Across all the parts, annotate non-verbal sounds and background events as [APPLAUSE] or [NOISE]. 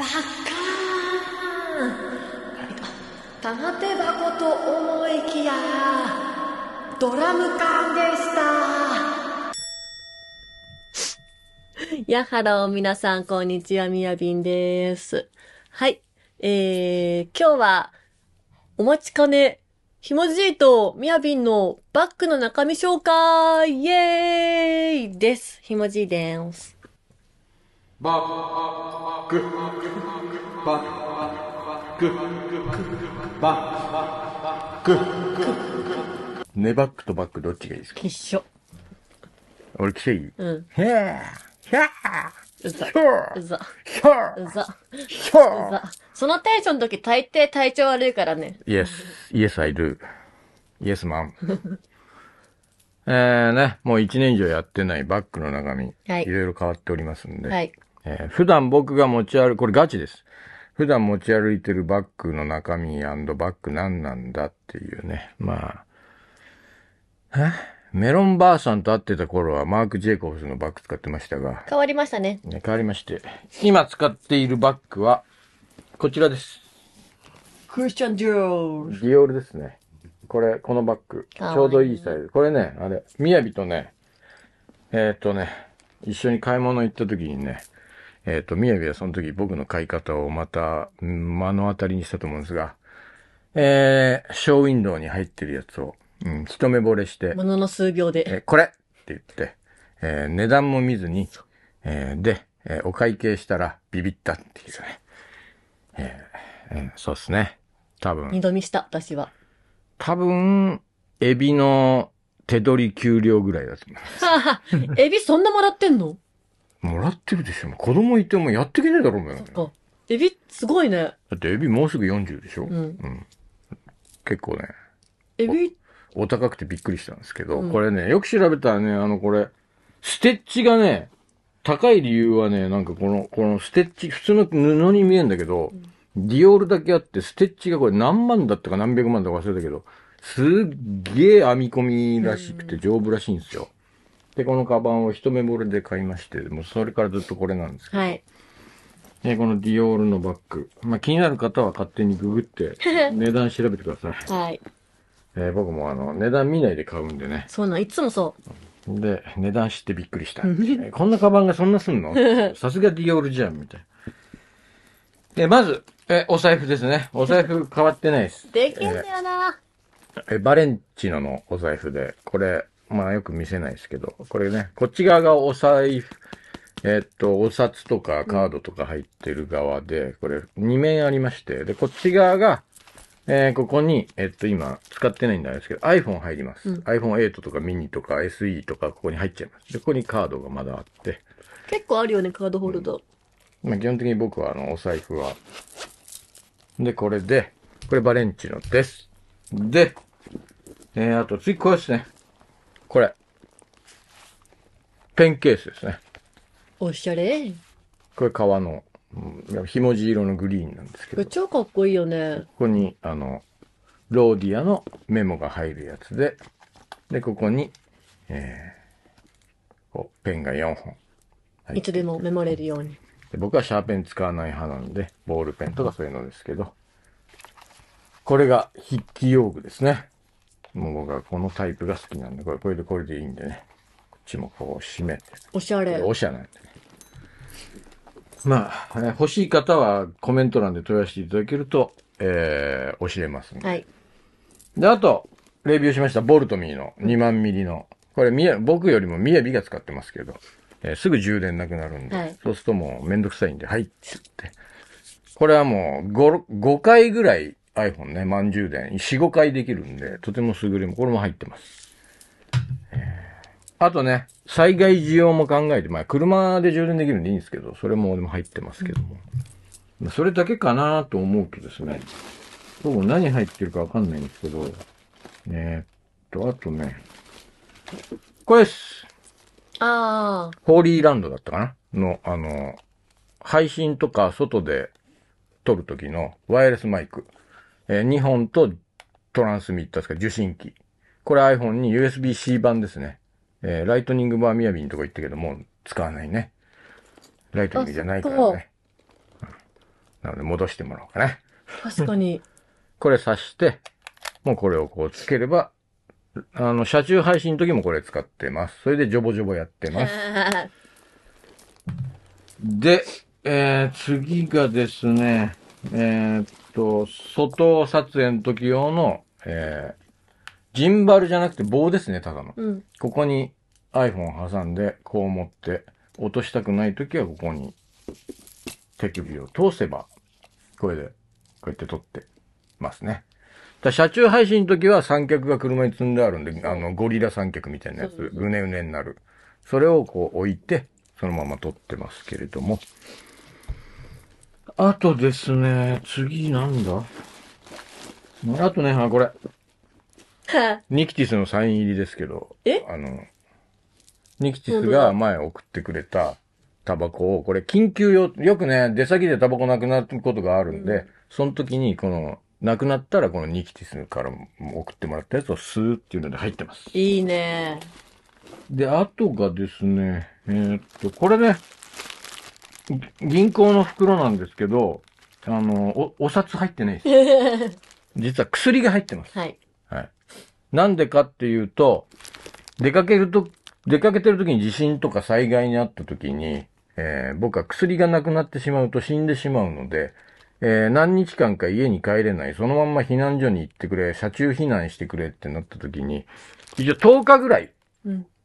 バカーン玉手箱と思いきやドラム缶でしたやはろう皆さんこんにちはみやびんですはいえー、今日はお待ちかねひもじいとみやびんのバッグの中身紹介イエーイですひもじいですバックバックバックねバックとバックどっちがいいですか一緒。俺決ていいうん。へぇひゃうざ。うざ。ひゃうざ。ひうざ。そのテンションの時大抵体調悪いからね。!Yes, yes I do. Yes, m a m えーね、もう一年以上やってないバックの中身、はいいろいろ変わっておりますんで、はい。えー、普段僕が持ち歩く、これガチです。普段持ち歩いてるバッグの中身バッグ何なんだっていうね。まあ、えメロンばあさんと会ってた頃はマーク・ジェイコブスのバッグ使ってましたが。変わりましたね。ね変わりまして。今使っているバッグは、こちらです。クリスチャン・ディオール。ディオールですね。これ、このバッグ。ちょうどいいサイズ。これね、あれ、みやびとね、えー、っとね、一緒に買い物行った時にね、えっ、ー、と、みやびはその時僕の買い方をまた、目の当たりにしたと思うんですが、えー、ショーウィンドウに入ってるやつを、うん、一目惚れして、ものの数秒で、えー、これって言って、えー、値段も見ずに、えー、で、えー、お会計したらビビったって言うね。えー、そうですね。多分。二度見した、私は。多分、エビの手取り給料ぐらいだと思います。エビそんなもらってんのもらってるでしょ。子供いてもやっていけねえだろう、お前。そっか。エビ、すごいね。だってエビもうすぐ40でしょ。うん。うん、結構ね。エビお高くてびっくりしたんですけど、うんこれね、よく調べたらね、あの、これ、ステッチがね、高い理由はね、なんかこの、このステッチ、普通の布に見えるんだけど、ディオールだけあって、ステッチがこれ何万だったか何百万だか忘れたけど、すっげえ編み込みらしくて丈夫らしいんですよ。で、このカバンを一目惚れで買いまして、もうそれからずっとこれなんですけど。はい。で、このディオールのバッグ。まあ、気になる方は勝手にググって、[LAUGHS] 値段調べてください。はい。えー、僕もあの、値段見ないで買うんでね。そうなん、いつもそう。で、値段知ってびっくりした。えー、こんなカバンがそんなすんの [LAUGHS] さすがディオールじゃん、みたいな。で、まず、え、お財布ですね。お財布変わってないです。[LAUGHS] できんだよな、えー、えバレンチノのお財布で、これ、まあよく見せないですけど、これね、こっち側がお財布、えー、っと、お札とかカードとか入ってる側で、これ2面ありまして、で、こっち側が、えー、ここに、えっと、今、使ってないんですけど、iPhone 入ります。うん、iPhone8 とか mini とか SE とか、ここに入っちゃいます。で、ここにカードがまだあって。結構あるよね、カードホルダー。うん、まあ、基本的に僕は、あの、お財布は。で、これで、これバレンチのです。で、えー、あと、次、これですね。これ。ペンケースですね。おしゃれ。これ革の、うんひもじ色のグリーンなんですけど超かっこいいよね。ここに、あの、ローディアのメモが入るやつで、で、ここに、えー、こう、ペンが4本。はいいつでもメモれるように。で僕はシャーペン使わない派なんで、ボールペンとかそういうのですけど、これが筆記用具ですね。もう僕はこのタイプが好きなんで、これ、これで、これでいいんでね。こっちもこう締めて。おしゃれ。おしゃれなんでね。まあ、欲しい方はコメント欄で問い合わせていただけると、えー、教えますね。はい。で、あと、レビューしました、ボルトミーの2万ミリの。これ、みや、僕よりもみやびが使ってますけど、えー、すぐ充電なくなるんで、はい、そうするともうめんどくさいんで、はいっつって。これはもう5、5回ぐらい iPhone ね、満充電、4、5回できるんで、とても優れも、これも入ってます。えあとね、災害需要も考えて、まあ、車で充電できるんでいいんですけど、それもでも入ってますけども。それだけかなと思うとですね、僕何入ってるかわかんないんですけど、えー、っと、あとね、これです。ああ。ホーリーランドだったかなの、あの、配信とか外で撮るときのワイヤレスマイク。えー、2本とトランスミッターですか、受信機。これ iPhone に USB-C 版ですね。えー、ライトニングバーミヤビンとか言ったけど、もう使わないね。ライトニングじゃないからね。なので戻してもらおうかね。確かに。[LAUGHS] これ挿して、もうこれをこうつければ、あの、車中配信の時もこれ使ってます。それでジョボジョボやってます。で、えー、次がですね、えー、っと、外撮影の時用の、えー、ジンバルじゃなくて棒ですね、ただの。うん、ここに iPhone を挟んで、こう持って、落としたくない時はここに手首を通せば、これで、こうやって撮ってますね。だ車中配信の時は三脚が車に積んであるんで、あの、ゴリラ三脚みたいなやつ、うねうねになる。それをこう置いて、そのまま撮ってますけれども。あとですね、次なんだあとね、あ、これ。ニキティスのサイン入りですけど。えあの、ニキティスが前送ってくれたタバコを、これ緊急用、よくね、出先でタバコなくなることがあるんで、うん、その時にこの、なくなったらこのニキティスから送ってもらったやつをスーっていうので入ってます。いいね。で、あとがですね、えー、っと、これね、銀行の袋なんですけど、あの、お、お札入ってないです。[LAUGHS] 実は薬が入ってます。はい。はい。なんでかっていうと、出かけると、出かけてる時に地震とか災害にあった時に、えー僕は薬がなくなってしまうと死んでしまうので、えー何日間か家に帰れない、そのまんま避難所に行ってくれ、車中避難してくれってなった時に、一応10日ぐらい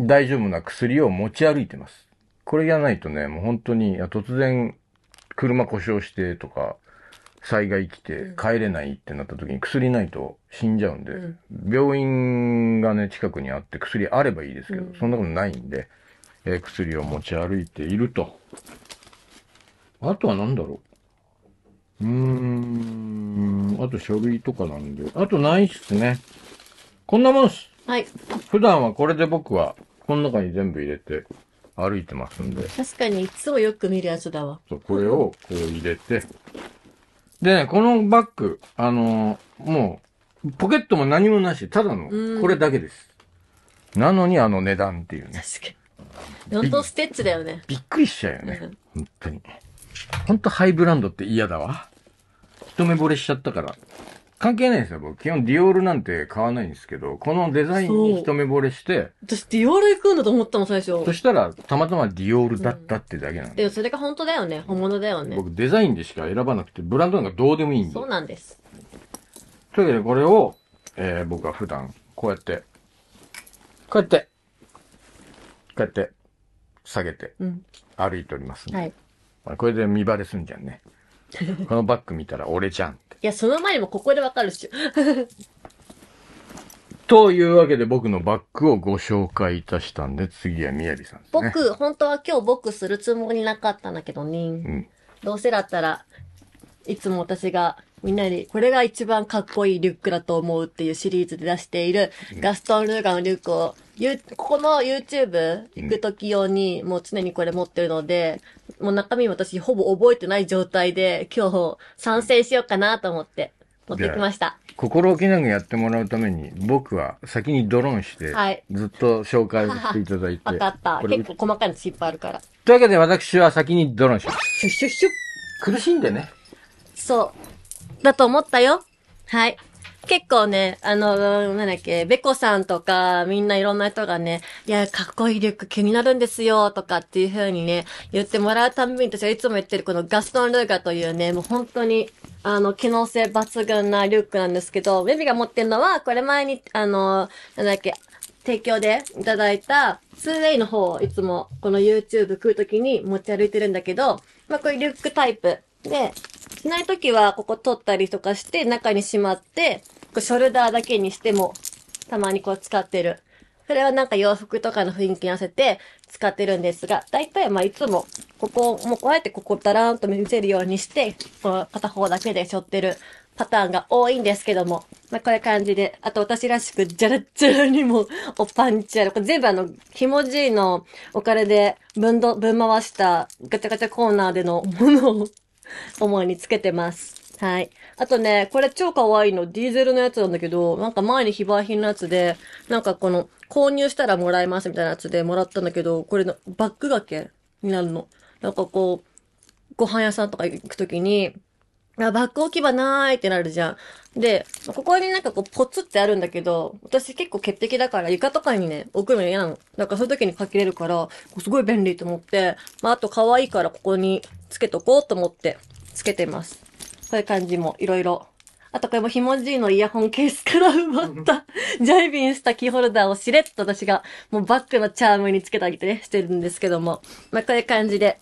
大丈夫な薬を持ち歩いてます。これやないとね、もう本当に、いや突然、車故障してとか、災害来て帰れないってなった時に薬ないと死んじゃうんで、うん病院がね、近くにあって薬あればいいですけど、うんそんなことないんで、えー薬を持ち歩いていると。あとは何だろう。うーん、あと書類とかなんで、あとないっすね。こんなもんっす。はい。普段はこれで僕は、この中に全部入れて、歩いてますんで。確かにいつもよく見るやつだわ。そうこれをこう入れて。でね、このバッグ、あのーもう、ポケットも何もなし、ただのこれだけです。なのにあの値段っていうね。確かに。本ンステッチだよね。びっくりしちゃうよね。本当に。本当ハイブランドって嫌だわ。一目惚れしちゃったから。関係ないですよ、僕。基本ディオールなんて買わないんですけど、このデザインに一目惚れして、私ディオール行くんだと思ったの、最初。そしたら、たまたまディオールだったってだけなんで。でもそれが本当だよね。本物だよね。僕デザインでしか選ばなくて、ブランドなんかどうでもいいんで。そうなんです。というわけで、これを、えー、僕は普段、こうやって、こうやって、こうやって、下げて、歩いておりますんはい。これで見バレすんじゃんね。[LAUGHS] このバッグ見たら俺じゃんって。いや、その前にもここでわかるっしょ。[LAUGHS] というわけで僕のバッグをご紹介いたしたんで、次はみやびさん、ね、僕、本当は今日僕するつもりなかったんだけどね。うん、どうせだったら、いつも私がみんなに、これが一番かっこいいリュックだと思うっていうシリーズで出している、ガストン・ルーガのリュックを、ここの YouTube 行く時用にもう常にこれ持ってるので、もう中身私ほぼ覚えてない状態で、今日賛成しようかなと思って、持ってきました。心置きなくやってもらうために、僕は先にドローンして、ずっと紹介をしていただいて。わかった。結構細かいの失敗あるから。というわけで私は先にドローンします。シュッシュッシュッ。苦しんでね。そう。だと思ったよ。はい。結構ね、あの、なんだっけ、べこさんとか、みんないろんな人がね、いや、かっこいいリュック気になるんですよ、とかっていう風にね、言ってもらうたんびに、私はいつも言ってるこのガストン・ルーガというね、もう本当に、あの、機能性抜群なリュックなんですけど、ベビが持ってるのは、これ前に、あの、なんだっけ、提供でいただいた 2way の方をいつもこの YouTube 食うときに持ち歩いてるんだけど、まあこういうリュックタイプで、しないときはここ取ったりとかして中にしまって、うショルダーだけにしても、たまにこう使ってる。それはなんか洋服とかの雰囲気に合わせて使ってるんですが、だいたいまあいつも、ここ、もうこうやってここだらーんと見せるようにして、この片方だけで背負ってるパターンが多いんですけども、まあこういう感じで、あと私らしく、じゃらジャラにも、おパンチある。これ全部あの、ひもじいのお金で分ど、分回したガチャガチャコーナーでのものを、[LAUGHS] 主につけてます。はい。あとね、これ超可愛いの、ディーゼルのやつなんだけど、なんか前に非売品のやつで、なんかこの、購入したらもらえますみたいなやつでもらったんだけど、これのバッグがけになるの。なんかこう、ご飯屋さんとか行くときに、あ、バック置き場なーいってなるじゃん。で、ここになんかこうポツってあるんだけど、私結構潔癖だから床とかにね、置くの嫌なの。だからそういう時にかけれるから、すごい便利と思って、まああと可愛いからここにつけとこうと思って、つけてます。こういう感じもいろいろ。あとこれもひもじいのイヤホンケースから奪った、ジャイビンしたキーホルダーをしれっと私がもうバッグのチャームにつけてあげてね、してるんですけども。まあ、こういう感じで。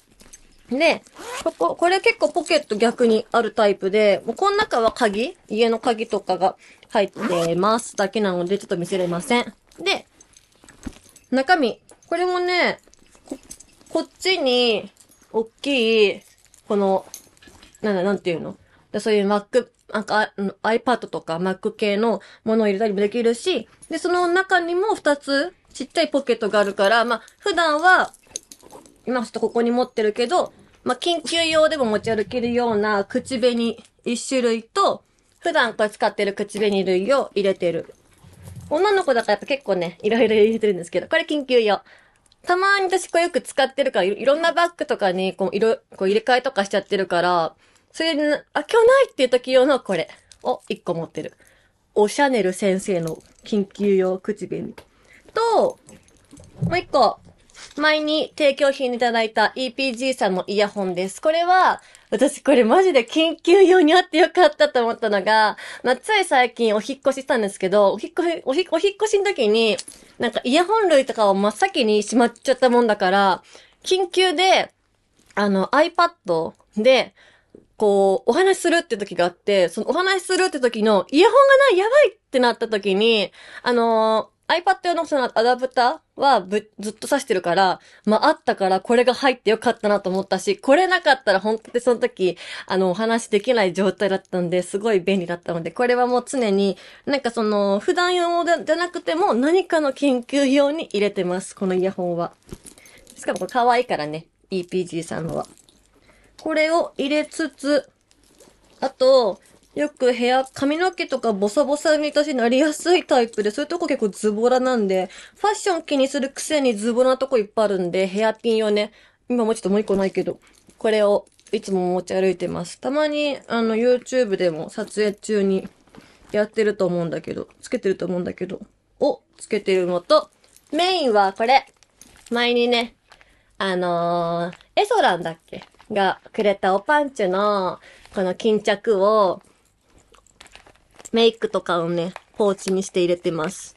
で、ここ、これ結構ポケット逆にあるタイプで、もうこの中は鍵家の鍵とかが入ってますだけなので、ちょっと見せれません。で、中身。これもね、こ、こっちに、大きい、この、なんだ、なんていうのそういう Mac、なんか iPad とか Mac 系のものを入れたりもできるし、で、その中にも2つちっちゃいポケットがあるから、まあ、普段は、今ちょっとここに持ってるけど、まあ、緊急用でも持ち歩けるような口紅1種類と、普段これ使ってる口紅類を入れてる。女の子だからやっぱ結構ね、いろいろ入れてるんですけど、これ緊急用。たまに私こうよく使ってるから、いろんなバッグとかにこう、いろ、こう入れ替えとかしちゃってるから、それで、あ、今日ないっていう時用のこれを1個持ってる。おシャネル先生の緊急用口紅。と、もう1個、前に提供品いただいた EPG さんのイヤホンです。これは、私これマジで緊急用にあってよかったと思ったのが、まあ、つい最近お引っ越ししたんですけど、お引っ越し、お引お引っ越しの時に、なんかイヤホン類とかを真っ先にしまっちゃったもんだから、緊急で、あの iPad で、こう、お話しするって時があって、そのお話しするって時の、イヤホンがない、やばいってなった時に、あのー、iPad 用のそのアダプターはぶ、ずっと挿してるから、まあ、あったからこれが入ってよかったなと思ったし、これなかったら本当にその時、あの、お話できない状態だったんで、すごい便利だったので、これはもう常に、なんかその、普段用じゃなくても何かの研究用に入れてます、このイヤホンは。しかもこれ可愛いからね、EPG さんのは。これを入れつつ、あと、よく部屋、髪の毛とかボサボサに私なりやすいタイプで、そういうとこ結構ズボラなんで、ファッション気にするくせにズボラなとこいっぱいあるんで、ヘアピンをね、今もうちょっともう一個ないけど、これをいつも持ち歩いてます。たまに、あの、YouTube でも撮影中にやってると思うんだけど、つけてると思うんだけど、をつけてるのと、メインはこれ。前にね、あのー、エソランだっけがくれたおパンチュの、この巾着を、メイクとかをね、ポーチにして入れてます。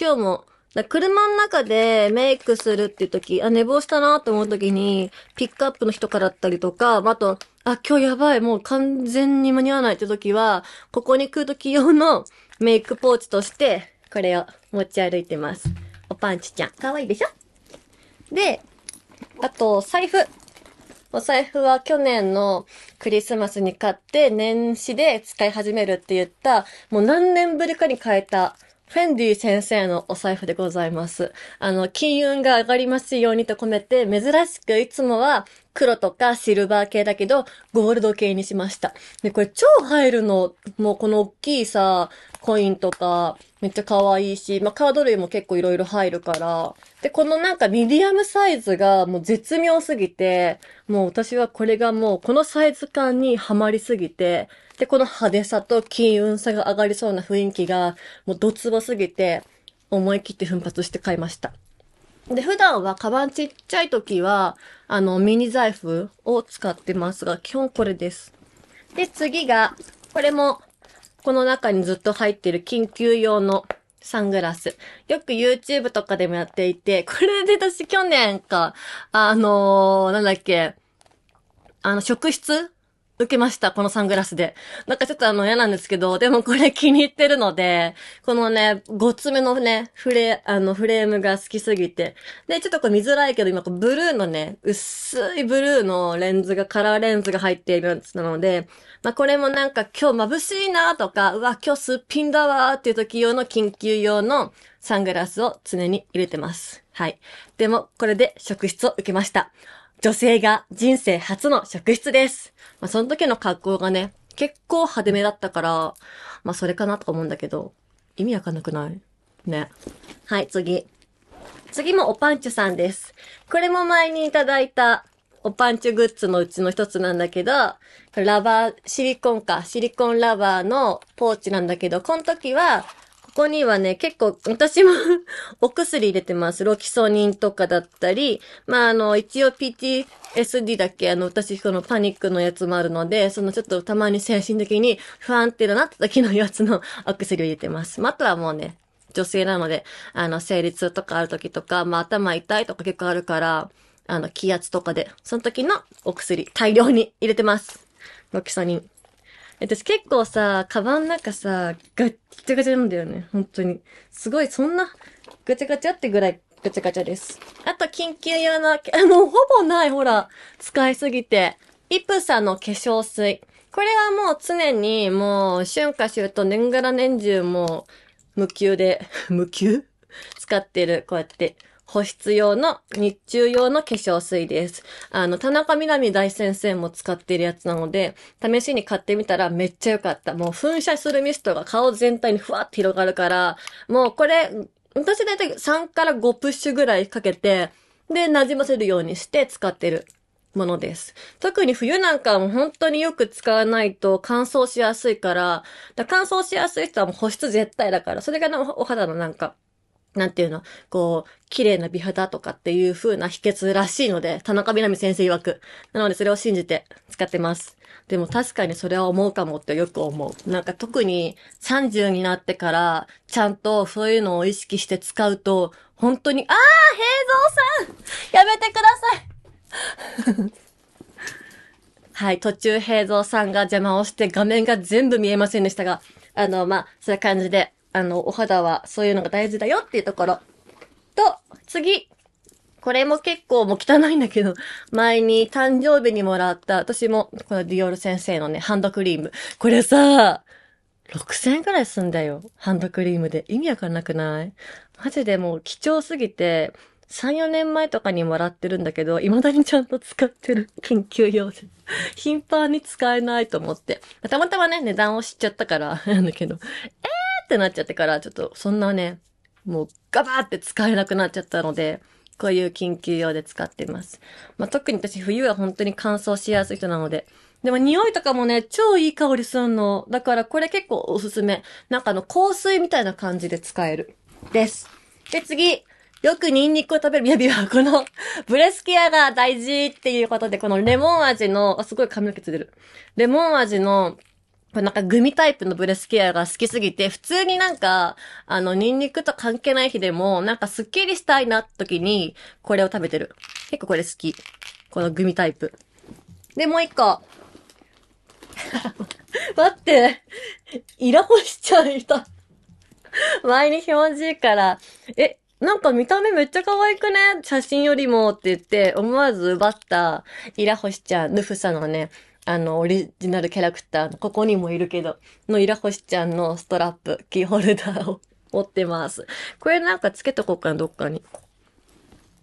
今日も、だ車の中でメイクするっていう時、あ、寝坊したなと思う時に、ピックアップの人からだったりとか、あと、あ、今日やばい、もう完全に間に合わないって時は、ここに来る時用のメイクポーチとして、これを持ち歩いてます。おパンチちゃん。かわいいでしょで、あと、財布。お財布は去年のクリスマスに買って、年始で使い始めるって言った、もう何年ぶりかに変えたフェンディ先生のお財布でございます。あの、金運が上がりますようにと込めて、珍しくいつもは黒とかシルバー系だけど、ゴールド系にしました。で、これ超入るの、もうこの大きいさ、コインとか、めっちゃ可愛いし、まあ、カード類も結構いろいろ入るから。で、このなんかミディアムサイズがもう絶妙すぎて、もう私はこれがもうこのサイズ感にはまりすぎて、で、この派手さと金運さが上がりそうな雰囲気が、もうドツボすぎて、思い切って奮発して買いました。で、普段はカバンちっちゃい時は、あの、ミニ財布を使ってますが、基本これです。で、次が、これも、この中にずっと入ってる緊急用のサングラス。よく YouTube とかでもやっていて、これで私去年か、あのー、なんだっけ、あの、職質受けました、このサングラスで。なんかちょっとあの嫌なんですけど、でもこれ気に入ってるので、このね、ごつめのね、フレ、あのフレームが好きすぎて。で、ちょっとこう見づらいけど、今こうブルーのね、薄いブルーのレンズが、カラーレンズが入っているやつなので、まあこれもなんか今日眩しいなとか、うわ、今日すっぴんだわーっていう時用の緊急用のサングラスを常に入れてます。はい。でも、これで職質を受けました。女性が人生初の職質です。まあ、その時の格好がね、結構派手めだったから、まあ、それかなとか思うんだけど、意味わかんなくないね。はい、次。次もおパンチュさんです。これも前にいただいたおパンチュグッズのうちの一つなんだけど、ラバー、シリコンか、シリコンラバーのポーチなんだけど、この時はここにはね、結構、私も [LAUGHS] お薬入れてます。ロキソニンとかだったり、まあ、あの、一応 PTSD だけ、あの、私、このパニックのやつもあるので、そのちょっとたまに精神的に不安定だなって時のやつの [LAUGHS] お薬を入れてます。まあ、あとはもうね、女性なので、あの、生理痛とかある時とか、まあ、頭痛いとか結構あるから、あの、気圧とかで、その時のお薬、大量に入れてます。ロキソニン。私結構さ、カバンの中さ、ガッチャガチャなんだよね。本当に。すごい、そんな、ガチャガチャってぐらいガチャガチャです。あと、緊急用の、あの、ほぼない、ほら、使いすぎて。イプサの化粧水。これはもう常に、もう、春夏秋冬、年がら年中もう、無給で、[LAUGHS] 無給使ってる、こうやって。保湿用の、日中用の化粧水です。あの、田中みなみ大先生も使っているやつなので、試しに買ってみたらめっちゃ良かった。もう噴射するミストが顔全体にふわって広がるから、もうこれ、私だいたい3から5プッシュぐらいかけて、で、馴染ませるようにして使ってるものです。特に冬なんかも本当によく使わないと乾燥しやすいから、だから乾燥しやすい人はもう保湿絶対だから、それがお肌のなんか、なんていうの、こう、綺麗な美肌とかっていう風な秘訣らしいので、田中みなみ先生曰く。なのでそれを信じて使ってます。でも確かにそれは思うかもってよく思う。なんか特に30になってから、ちゃんとそういうのを意識して使うと、本当に、あー平蔵さんやめてください [LAUGHS] はい、途中平蔵さんが邪魔をして画面が全部見えませんでしたが、あの、まあ、そういう感じであの、お肌はそういうのが大事だよっていうところ。と、次。これも結構もう汚いんだけど、[LAUGHS] 前に誕生日にもらった、私も、このディオール先生のね、ハンドクリーム。これさ、6000円くらいすんだよ。ハンドクリームで。意味わかんなくないマジでもう貴重すぎて、3、4年前とかにもらってるんだけど、未だにちゃんと使ってる。研 [LAUGHS] 究用で。頻繁に使えないと思って。たまたまね、値段を知っちゃったから、なんだけど。えーってなっちゃってから、ちょっとそんなね、もうガバーって使えなくなっちゃったので、こういう緊急用で使ってます。まあ、特に私冬は本当に乾燥しやすい人なので。でも匂いとかもね、超いい香りすんの。だからこれ結構おすすめ。なんかあの香水みたいな感じで使える。です。で、次。よくニンニクを食べる。びはこの [LAUGHS] ブレスケアが大事っていうことで、このレモン味の、あ、すごい髪の毛ついてる。レモン味の、なんかグミタイプのブレスケアが好きすぎて、普通になんか、あの、ニンニクと関係ない日でも、なんかスッキリしたいなって時に、これを食べてる。結構これ好き。このグミタイプ。で、もう一個。[LAUGHS] 待って。イラホしちゃいた。前に表示から、え、なんか見た目めっちゃ可愛くね写真よりもって言って、思わず奪った、イラホシちゃん、ヌフさのね、あの、オリジナルキャラクターの、ここにもいるけど、のイラホシちゃんのストラップ、キーホルダーを持ってます。これなんかつけとこうかな、どっかに。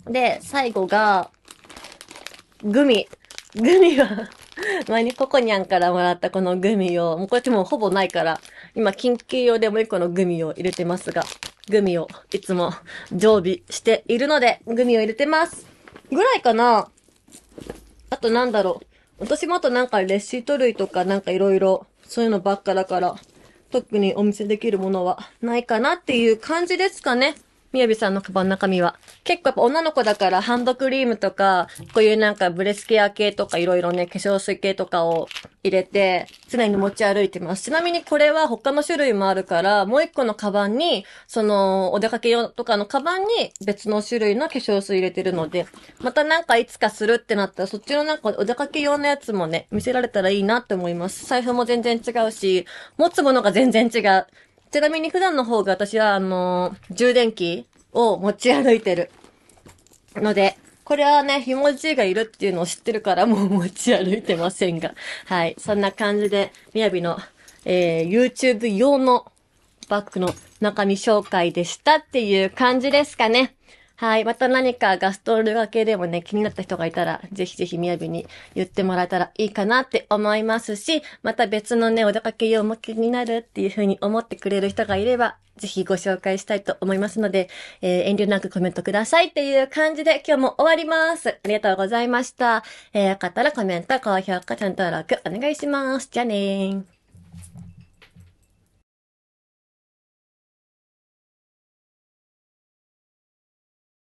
で、最後が、グミ。グミは前にココニャンからもらったこのグミを、もうこっちもうほぼないから、今緊急用でもう一個のグミを入れてますが、グミをいつも常備しているので、グミを入れてます。ぐらいかなあとなんだろう。私もあとなんかレシート類とかなんか色々そういうのばっかだから、特にお見せできるものはないかなっていう感じですかね。みやびさんのカバンの中身は。結構やっぱ女の子だからハンドクリームとか、こういうなんかブレスケア系とかいろいろね、化粧水系とかを入れて、常に持ち歩いてます。ちなみにこれは他の種類もあるから、もう一個のカバンに、その、お出かけ用とかのカバンに別の種類の化粧水入れてるので、またなんかいつかするってなったら、そっちのなんかお出かけ用のやつもね、見せられたらいいなって思います。財布も全然違うし、持つものが全然違う。ちなみに普段の方が私は、あの充電器を持ち歩いてる。ので、これはね、ひもじいがいるっていうのを知ってるからもう持ち歩いてませんが。はい。そんな感じで、みやびの、えー、YouTube 用のバッグの中身紹介でしたっていう感じですかね。はい。また何かガストール掛けでもね、気になった人がいたら、ぜひぜひみやびに言ってもらえたらいいかなって思いますし、また別のね、お出かけ用も気になるっていうふうに思ってくれる人がいれば、ぜひご紹介したいと思いますので、えー、遠慮なくコメントくださいっていう感じで今日も終わります。ありがとうございました。えー、よかったらコメント、高評価、チャンネル登録お願いします。じゃあねー。